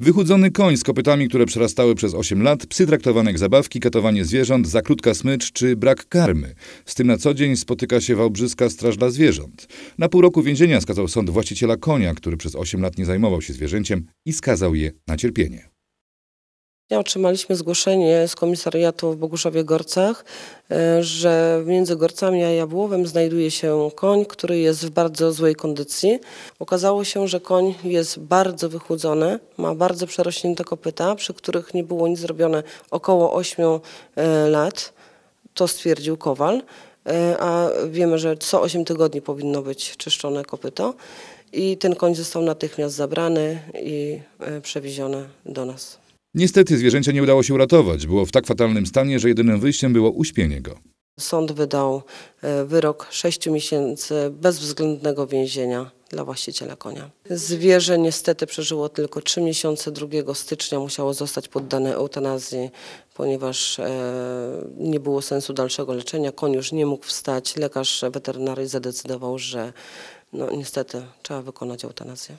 Wychudzony koń z kopytami, które przerastały przez 8 lat, psy traktowane jak zabawki, katowanie zwierząt, zakrótka smycz czy brak karmy. Z tym na co dzień spotyka się Wałbrzyska Straż dla Zwierząt. Na pół roku więzienia skazał sąd właściciela konia, który przez 8 lat nie zajmował się zwierzęciem i skazał je na cierpienie. Otrzymaliśmy zgłoszenie z komisariatu w Boguszowie Gorcach, e, że między Gorcami a Jabłowem znajduje się koń, który jest w bardzo złej kondycji. Okazało się, że koń jest bardzo wychudzony, ma bardzo przerośnięte kopyta, przy których nie było nic zrobione około 8 e, lat. To stwierdził Kowal, e, a wiemy, że co 8 tygodni powinno być czyszczone kopyto. I ten koń został natychmiast zabrany i przewieziony do nas. Niestety zwierzęcia nie udało się uratować. Było w tak fatalnym stanie, że jedynym wyjściem było uśpienie go. Sąd wydał e, wyrok 6 miesięcy bezwzględnego więzienia dla właściciela konia. Zwierzę niestety przeżyło tylko 3 miesiące. 2 stycznia musiało zostać poddane eutanazji, ponieważ e, nie było sensu dalszego leczenia. Koń już nie mógł wstać. Lekarz weterynarii zadecydował, że no, niestety trzeba wykonać eutanazję.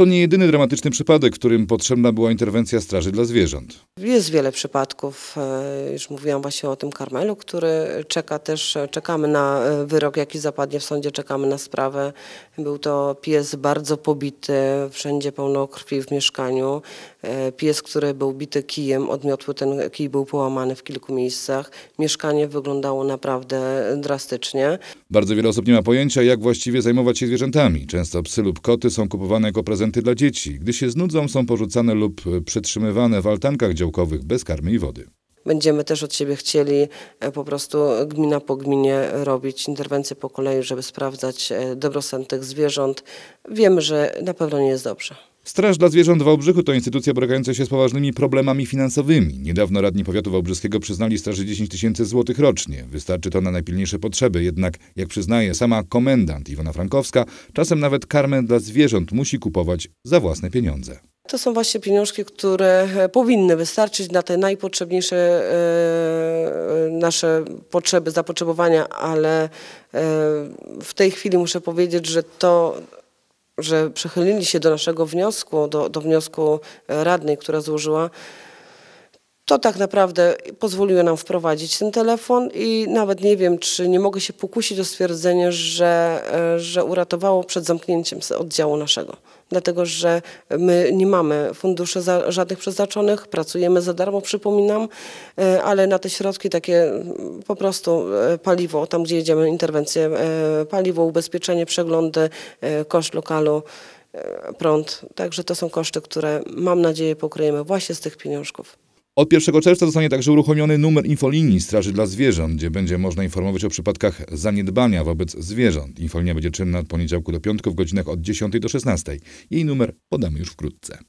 To nie jedyny dramatyczny przypadek, w którym potrzebna była interwencja straży dla zwierząt. Jest wiele przypadków. E, już mówiłam właśnie o tym Karmelu, który czeka też, czekamy na e, wyrok, jaki zapadnie w sądzie, czekamy na sprawę. Był to pies bardzo pobity, wszędzie pełno krwi w mieszkaniu. E, pies, który był bity kijem, odmiotły ten kij był połamany w kilku miejscach. Mieszkanie wyglądało naprawdę drastycznie. Bardzo wiele osób nie ma pojęcia, jak właściwie zajmować się zwierzętami. Często psy lub koty są kupowane jako prezent prezenty dla dzieci. Gdy się znudzą, są porzucane lub przetrzymywane w altankach działkowych bez karmy i wody. Będziemy też od siebie chcieli e, po prostu gmina po gminie robić interwencje po kolei, żeby sprawdzać e, dobrostan tych zwierząt. Wiemy, że na pewno nie jest dobrze. Straż dla Zwierząt w Wałbrzychu to instytucja borykająca się z poważnymi problemami finansowymi. Niedawno radni powiatu wałbrzyskiego przyznali straży 10 tysięcy złotych rocznie. Wystarczy to na najpilniejsze potrzeby, jednak jak przyznaje sama komendant Iwona Frankowska, czasem nawet karmę dla zwierząt musi kupować za własne pieniądze. To są właśnie pieniążki, które e, powinny wystarczyć na te najpotrzebniejsze e, e, nasze potrzeby, zapotrzebowania, ale w tej chwili muszę powiedzieć, że to że przychylili się do naszego wniosku, do, do wniosku radnej, która złożyła, to tak naprawdę pozwoliło nam wprowadzić ten telefon i nawet nie wiem, czy nie mogę się pokusić o stwierdzenie, że, e, że uratowało przed zamknięciem oddziału naszego. Dlatego, że my nie mamy funduszy za, żadnych przeznaczonych, pracujemy za darmo, przypominam, e, ale na te środki takie mm, po prostu e, paliwo, tam gdzie jedziemy, interwencje, paliwo, ubezpieczenie, przeglądy, koszt lokalu, prąd. Także to są koszty, które mam nadzieję pokryjemy właśnie z tych pieniążków. Od 1 czerwca zostanie także uruchomiony numer infolinii Straży dla Zwierząt, gdzie będzie można informować o przypadkach zaniedbania wobec zwierząt. Infolinia będzie czynna od poniedziałku do piątku w godzinach od 10 do 16. Jej numer podamy już wkrótce.